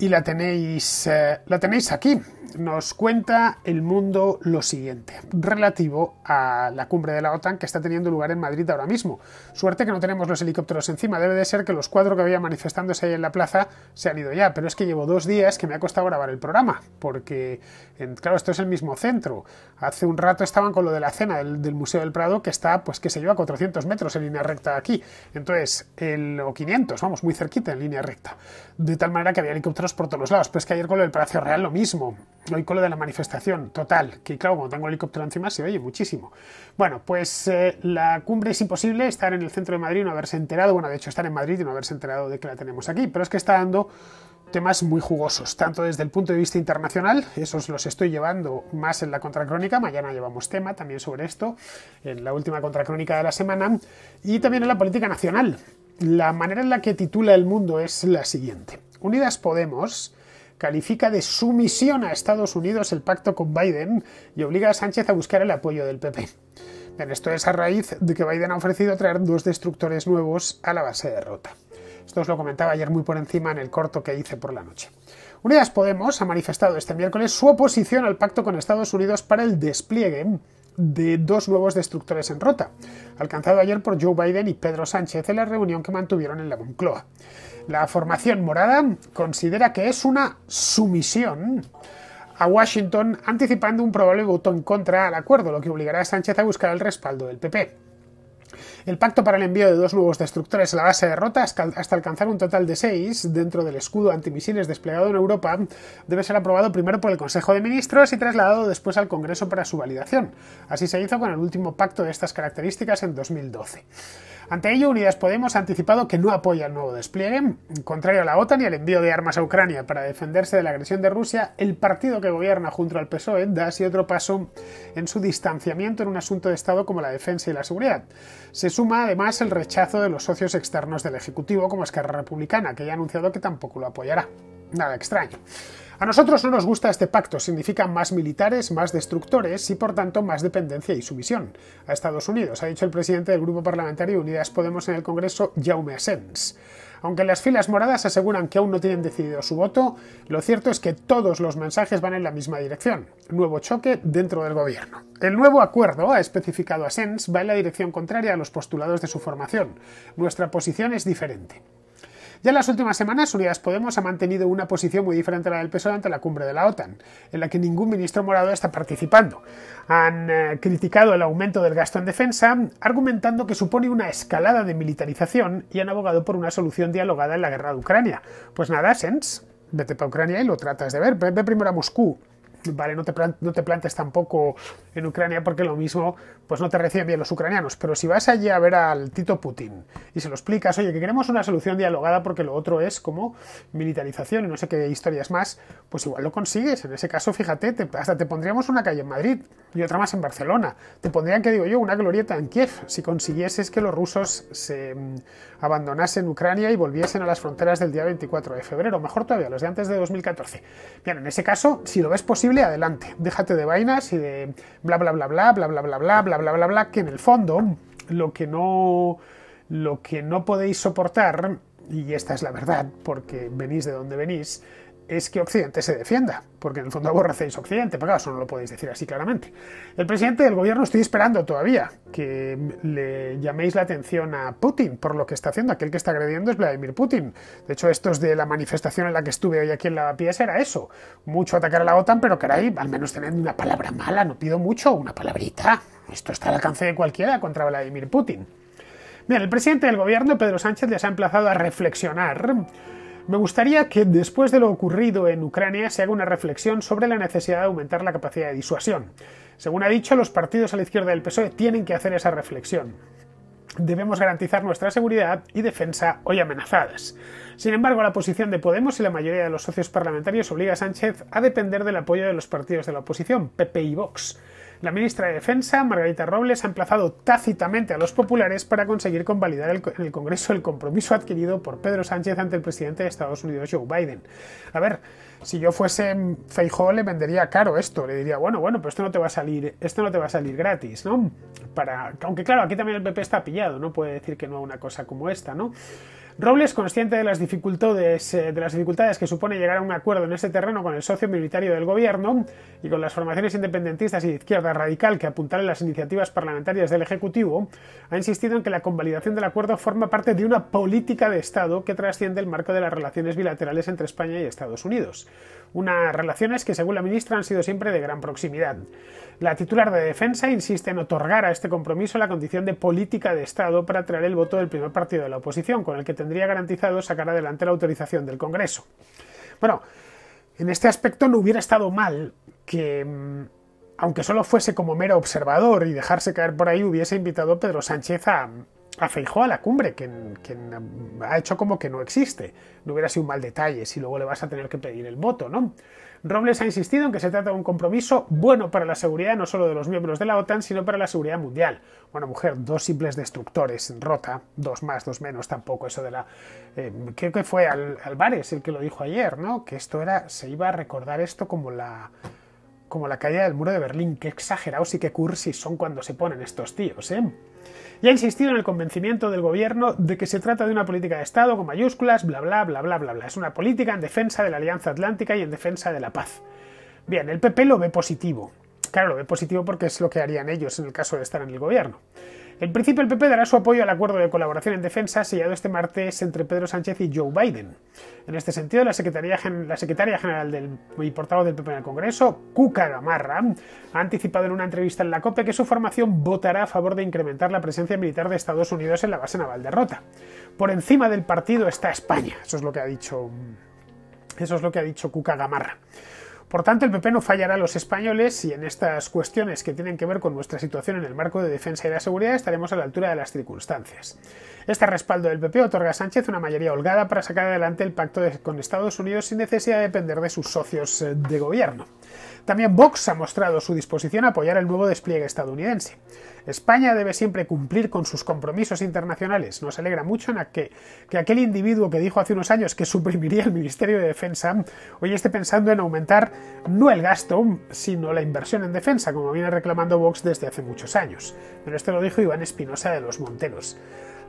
y la tenéis, eh, la tenéis aquí nos cuenta el mundo lo siguiente, relativo a la cumbre de la OTAN que está teniendo lugar en Madrid ahora mismo. Suerte que no tenemos los helicópteros encima, debe de ser que los cuatro que había manifestándose ahí en la plaza se han ido ya, pero es que llevo dos días que me ha costado grabar el programa, porque, claro, esto es el mismo centro. Hace un rato estaban con lo de la cena del, Museo del Prado, que está, pues, que se lleva a 400 metros en línea recta aquí. Entonces, el, o 500, vamos, muy cerquita en línea recta. De tal manera que había helicópteros por todos lados, pero es que ayer con lo del Palacio Real lo mismo hoy con lo de la manifestación, total, que claro, cuando tengo helicóptero encima se oye muchísimo. Bueno, pues eh, la cumbre es imposible, estar en el centro de Madrid y no haberse enterado, bueno, de hecho estar en Madrid y no haberse enterado de que la tenemos aquí, pero es que está dando temas muy jugosos, tanto desde el punto de vista internacional, esos los estoy llevando más en la contracrónica, mañana llevamos tema también sobre esto, en la última contracrónica de la semana, y también en la política nacional. La manera en la que titula el mundo es la siguiente. Unidas Podemos califica de sumisión a Estados Unidos el pacto con Biden y obliga a Sánchez a buscar el apoyo del PP. esto es a raíz de que Biden ha ofrecido traer dos destructores nuevos a la base de Rota. Esto os lo comentaba ayer muy por encima en el corto que hice por la noche. Unidas Podemos ha manifestado este miércoles su oposición al pacto con Estados Unidos para el despliegue de dos nuevos destructores en rota, alcanzado ayer por Joe Biden y Pedro Sánchez en la reunión que mantuvieron en la Moncloa. La formación morada considera que es una sumisión a Washington anticipando un probable voto en contra al acuerdo, lo que obligará a Sánchez a buscar el respaldo del PP. El pacto para el envío de dos nuevos destructores a la base de Rota hasta alcanzar un total de seis dentro del escudo antimisiles desplegado en Europa debe ser aprobado primero por el Consejo de Ministros y trasladado después al Congreso para su validación. Así se hizo con el último pacto de estas características en 2012. Ante ello, Unidas Podemos ha anticipado que no apoya el nuevo despliegue. Contrario a la OTAN y al envío de armas a Ucrania para defenderse de la agresión de Rusia, el partido que gobierna junto al PSOE da así otro paso en su distanciamiento en un asunto de Estado como la defensa y la seguridad. Se suma además el rechazo de los socios externos del Ejecutivo como Esquerra Republicana, que ya ha anunciado que tampoco lo apoyará. Nada extraño. A nosotros no nos gusta este pacto, significa más militares, más destructores y por tanto más dependencia y sumisión a Estados Unidos, ha dicho el presidente del Grupo Parlamentario Unidas Podemos en el Congreso, Jaume Asens. Aunque las filas moradas aseguran que aún no tienen decidido su voto, lo cierto es que todos los mensajes van en la misma dirección. Nuevo choque dentro del gobierno. El nuevo acuerdo, ha especificado Asens, va en la dirección contraria a los postulados de su formación. Nuestra posición es diferente. Ya en las últimas semanas, Unidas Podemos ha mantenido una posición muy diferente a la del PSOE ante la cumbre de la OTAN, en la que ningún ministro morado está participando. Han eh, criticado el aumento del gasto en defensa, argumentando que supone una escalada de militarización y han abogado por una solución dialogada en la guerra de Ucrania. Pues nada, Sens, vete para Ucrania y lo tratas de ver. Ve, primero a Moscú, ¿vale? no te plantes tampoco en Ucrania porque lo mismo pues no te reciben bien los ucranianos. Pero si vas allí a ver al Tito Putin y se lo explicas, oye, que queremos una solución dialogada porque lo otro es como militarización y no sé qué historias más, pues igual lo consigues. En ese caso, fíjate, hasta te pondríamos una calle en Madrid y otra más en Barcelona. Te pondrían, que digo yo, una glorieta en Kiev si consiguieses que los rusos se mm, abandonasen Ucrania y volviesen a las fronteras del día 24 de febrero. Mejor todavía, los de antes de 2014. Bien, en ese caso, si lo ves posible, adelante. Déjate de vainas y de bla bla, bla, bla, bla, bla, bla, bla, bla bla, bla, bla, que en el fondo lo que no, lo que no podéis soportar, y esta es la verdad, porque venís de donde venís, es que Occidente se defienda, porque en el fondo aborrecéis Occidente, pero eso no lo podéis decir así claramente. El presidente del gobierno estoy esperando todavía que le llaméis la atención a Putin por lo que está haciendo, aquel que está agrediendo es Vladimir Putin. De hecho, esto es de la manifestación en la que estuve hoy aquí en la pieza era eso, mucho atacar a la OTAN, pero caray, al menos teniendo una palabra mala, no pido mucho, una palabrita. Esto está al alcance de cualquiera contra Vladimir Putin. Bien, el presidente del gobierno, Pedro Sánchez, les ha emplazado a reflexionar me gustaría que después de lo ocurrido en Ucrania se haga una reflexión sobre la necesidad de aumentar la capacidad de disuasión. Según ha dicho, los partidos a la izquierda del PSOE tienen que hacer esa reflexión. Debemos garantizar nuestra seguridad y defensa hoy amenazadas. Sin embargo, la posición de Podemos y la mayoría de los socios parlamentarios obliga a Sánchez a depender del apoyo de los partidos de la oposición, PP y Vox. La ministra de Defensa, Margarita Robles, ha emplazado tácitamente a los populares para conseguir convalidar en el Congreso el compromiso adquirido por Pedro Sánchez ante el presidente de Estados Unidos, Joe Biden. A ver, si yo fuese Feijóo le vendería caro esto, le diría, bueno, bueno, pero esto no te va a salir, esto no te va a salir gratis, ¿no? Para, aunque claro, aquí también el PP está pillado, no puede decir que no a una cosa como esta, ¿no? Robles, consciente eh, de las, dificultades, que supone llegar a un acuerdo en este terreno con el socio militar del gobierno y con las formaciones independentistas y izquierda radical que a las iniciativas parlamentarias del Ejecutivo, ha insistido en que la convalidación del acuerdo forma parte de una política de Estado que trasciende el marco de las relaciones bilaterales entre España y Estados Unidos. Unas relaciones que, según la ministra, han sido siempre de gran proximidad. La titular de Defensa insiste en otorgar a este compromiso la condición de política de Estado para traer el voto del primer partido de la oposición, con el que tendría garantizado sacar adelante la autorización del Congreso. Bueno, en este aspecto no hubiera estado mal que, mm, aunque solo fuese como mero observador y dejarse caer por ahí, hubiese invitado a Pedro Sánchez a, a a la cumbre, quien, quien, mm, ha hecho como que no existe. No hubiera sido un mal detalle si luego le vas a tener que pedir el voto, ¿no? Robles ha insistido en que se trata de un compromiso bueno para la seguridad no solo de los miembros de la OTAN, sino para la seguridad mundial. Bueno, mujer, dos simples destructores, rota, dos más, dos menos, tampoco eso de la... Eh, creo que fue Al Alvarez el que lo dijo ayer, ¿no? Que esto era, se iba a recordar esto como la como la caída del muro de Berlín. Qué exagerados y qué cursis son cuando se ponen estos tíos, ¿eh? Y ha insistido en el convencimiento del gobierno de que se trata de una política de Estado con mayúsculas, bla, bla, bla, bla, bla, bla. Es una política en defensa de la Alianza Atlántica y en defensa de la paz. Bien, el PP lo ve positivo. Claro, lo ve positivo porque es lo que harían ellos en el caso de estar en el gobierno. El principio, el PP dará su apoyo al acuerdo de colaboración en defensa sellado este martes entre Pedro Sánchez y Joe Biden. En este sentido, la, secretaria general del, y portavoz del PP en el Congreso, Cuca Gamarra, ha anticipado en una entrevista en la COPE que su formación votará a favor de incrementar la presencia militar de Estados Unidos en la base naval de Rota. Por encima del partido está España. Eso es lo que ha dicho. Eso es lo que ha dicho Cuca Gamarra. Por tanto, el PP no fallará a los españoles y en estas cuestiones que tienen que ver con nuestra situación en el marco de defensa y la seguridad estaremos a la altura de las circunstancias. Este respaldo del PP otorga a Sánchez una mayoría holgada para sacar adelante el pacto con Estados Unidos sin necesidad de depender de sus socios eh, de gobierno. También Vox ha mostrado su disposición a apoyar el nuevo despliegue estadounidense. España debe siempre cumplir con sus compromisos internacionales. Nos alegra mucho que, que aquel individuo que dijo hace unos años que suprimiría el Ministerio de Defensa, hoy esté pensando en aumentar no el gasto, sino la inversión en defensa, como viene reclamando Vox desde hace muchos años. Pero esto lo dijo Iván Espinosa de los Monteros.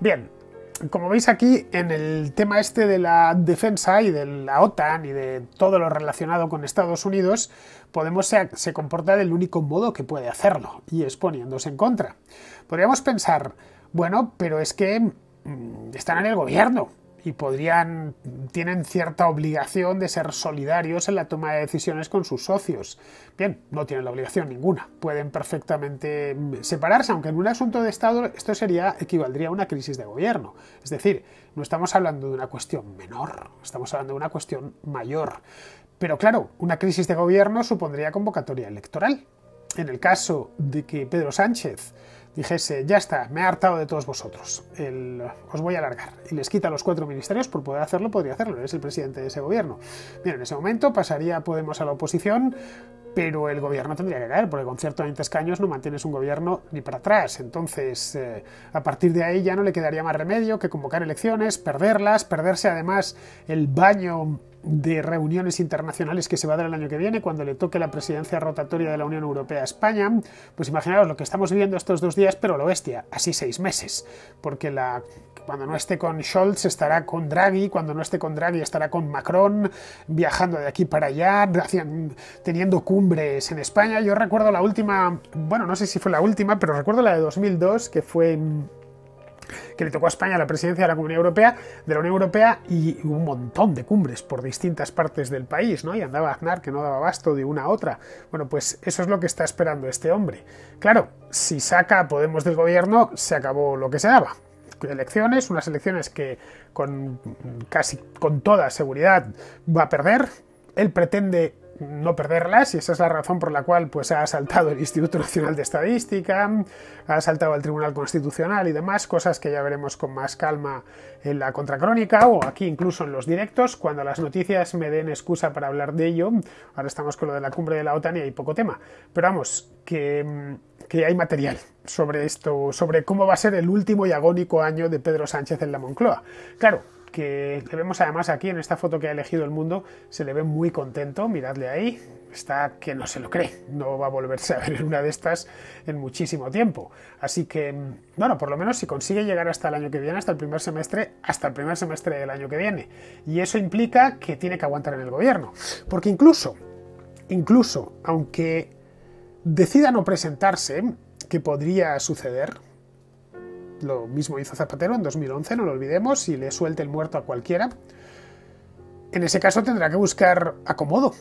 Bien, como veis aquí, en el tema este de la defensa y de la OTAN y de todo lo relacionado con Estados Unidos, Podemos se, se comporta del único modo que puede hacerlo, y es poniéndose en contra. Podríamos pensar, bueno, pero es que mm, están en el gobierno, y podrían tienen cierta obligación de ser solidarios en la toma de decisiones con sus socios. Bien, no tienen la obligación ninguna, pueden perfectamente mm, separarse, aunque en un asunto de Estado esto sería equivaldría a una crisis de gobierno. Es decir, no estamos hablando de una cuestión menor, estamos hablando de una cuestión mayor. Pero claro, una crisis de gobierno supondría convocatoria electoral. En el caso de que Pedro Sánchez dijese, ya está, me he hartado de todos vosotros, os voy a largar. Y les quita los cuatro ministerios, por poder hacerlo, podría hacerlo, es el presidente de ese gobierno. en ese momento pasaría Podemos a la oposición, pero el gobierno tendría que caer, porque con cierto 20 escaños no mantienes un gobierno ni para atrás. Entonces, eh, a partir de ahí ya no le quedaría más remedio que convocar elecciones, perderlas, perderse además el baño de reuniones internacionales que se va a dar el año que viene, cuando le toque la presidencia rotatoria de la Unión Europea a España, pues imaginaos lo que estamos viviendo estos dos días, pero lo bestia, así seis meses, porque la, cuando no esté con Scholz estará con Draghi, cuando no esté con Draghi estará con Macron, viajando de aquí para allá, teniendo cumbres en España. Yo recuerdo la última, bueno, no sé si fue la última, pero recuerdo la de 2002, que fue que le tocó a España la presidencia de la Comunidad Europea, de la Unión Europea y un montón de cumbres por distintas partes del país, ¿no? Y andaba Aznar que no daba abasto de una a otra. Bueno, pues eso es lo que está esperando este hombre. Claro, si saca Podemos del gobierno, se acabó lo que se daba elecciones, unas elecciones que con casi con toda seguridad va a perder. Él pretende no perderlas y esa es la razón por la cual pues ha saltado el Instituto Nacional de Estadística, ha saltado al Tribunal Constitucional y demás, cosas que ya veremos con más calma en la contracrónica o aquí incluso en los directos cuando las noticias me den excusa para hablar de ello. Ahora estamos con lo de la cumbre de la OTAN y hay poco tema, pero vamos, que, que hay material sobre esto, sobre cómo va a ser el último y agónico año de Pedro Sánchez en la Moncloa. Claro, que vemos además aquí en esta foto que ha elegido el mundo, se le ve muy contento, miradle ahí, está que no se lo cree, no va a volverse a ver una de estas en muchísimo tiempo. Así que, bueno, por lo menos si consigue llegar hasta el año que viene, hasta el primer semestre, hasta el primer semestre del año que viene. Y eso implica que tiene que aguantar en el gobierno, porque incluso, incluso, aunque decida no presentarse, que podría suceder, lo mismo hizo Zapatero en 2011, no lo olvidemos, Si le suelte el muerto a cualquiera. En ese caso tendrá que buscar acomodo,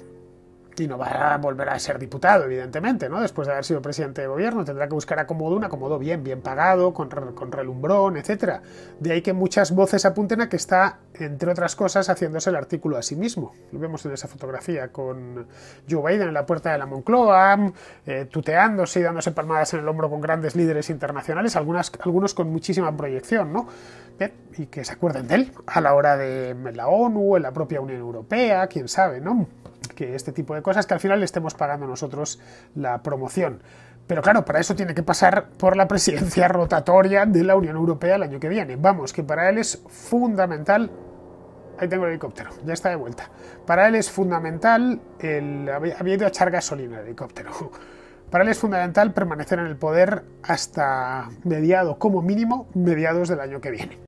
y no va a volver a ser diputado, evidentemente, ¿no? Después de haber sido presidente de gobierno, tendrá que buscar acomodo, un acomodo bien, bien pagado, con, con relumbrón, etc. De ahí que muchas voces apunten a que está, entre otras cosas, haciéndose el artículo a sí mismo. Lo vemos en esa fotografía con Joe Biden en la puerta de la Moncloa, eh, tuteándose y dándose palmadas en el hombro con grandes líderes internacionales, algunas, algunos con muchísima proyección, ¿no? y que se acuerden de él a la hora de la ONU, en la propia Unión Europea, quién sabe, ¿no? Que este tipo de cosas que al final le estemos pagando nosotros la promoción. Pero claro, para eso tiene que pasar por la presidencia rotatoria de la Unión Europea el año que viene. Vamos, que para él es fundamental ahí tengo el helicóptero, ya está de vuelta. Para él es fundamental, el, había ido a echar gasolina el helicóptero. Para él es fundamental permanecer en el poder hasta mediado, como mínimo, mediados del año que viene.